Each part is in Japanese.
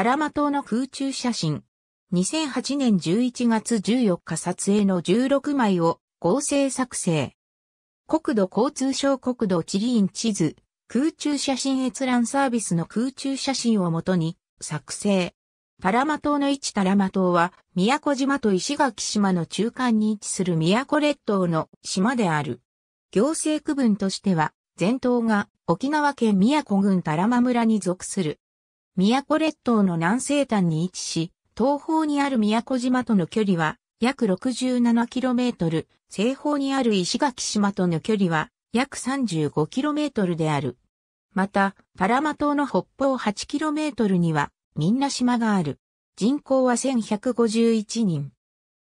パラマ島の空中写真。2008年11月14日撮影の16枚を合成作成。国土交通省国土地理院地図、空中写真閲覧サービスの空中写真をもとに作成。パラマ島の位置タラマ島は、宮古島と石垣島の中間に位置する宮古列島の島である。行政区分としては、全島が沖縄県宮古郡タラマ村に属する。宮古列島の南西端に位置し、東方にある宮古島との距離は約 67km、西方にある石垣島との距離は約 35km である。また、パラマ島の北方 8km には、みんな島がある。人口は1151人。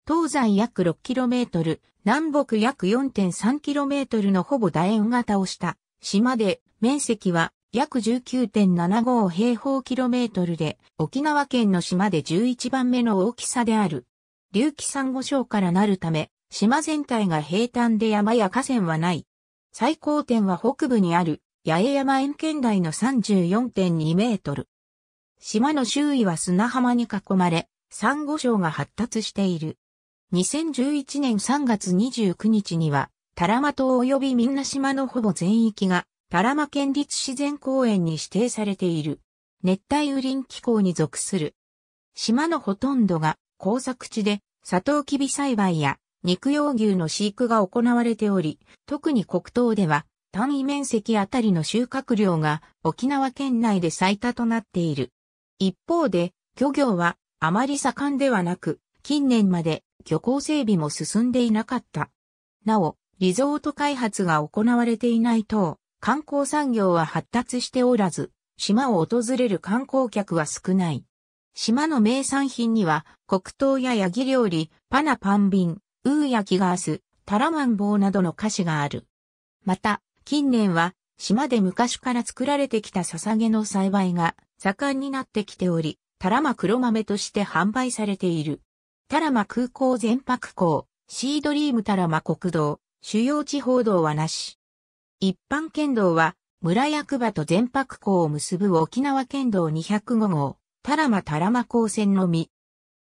東西約 6km、南北約 4.3km のほぼ楕円型をした島で面積は約19.75平方キロメートルで、沖縄県の島で11番目の大きさである。隆起珊瑚礁からなるため、島全体が平坦で山や河川はない。最高点は北部にある八重山沿圏内の34.2メートル。島の周囲は砂浜に囲まれ、珊瑚礁が発達している。2011年3月29日には、タラマ島及びみんな島のほぼ全域が多良間県立自然公園に指定されている。熱帯雨林気候に属する。島のほとんどが耕作地で、サトウキビ栽培や肉用牛の飼育が行われており、特に黒糖では単位面積あたりの収穫量が沖縄県内で最多となっている。一方で、漁業はあまり盛んではなく、近年まで漁港整備も進んでいなかった。なお、リゾート開発が行われていない等、観光産業は発達しておらず、島を訪れる観光客は少ない。島の名産品には、黒糖やヤギ料理、パナパンビン、ウーヤキガース、タラマンボウなどの菓子がある。また、近年は、島で昔から作られてきた捧げの栽培が盛んになってきており、タラマ黒豆として販売されている。タラマ空港全泊港、シードリームタラマ国道、主要地方道はなし。一般県道は、村役場と全泊港を結ぶ沖縄県道205号、タラマタラマ港線のみ。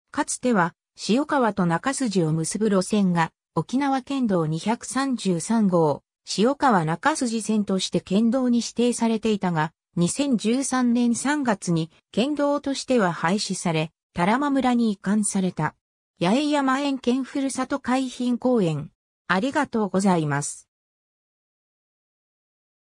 かつては、塩川と中筋を結ぶ路線が、沖縄県道233号、塩川中筋線として県道に指定されていたが、2013年3月に県道としては廃止され、タラマ村に移管された。八重山園県ふるさと海浜公園。ありがとうございます。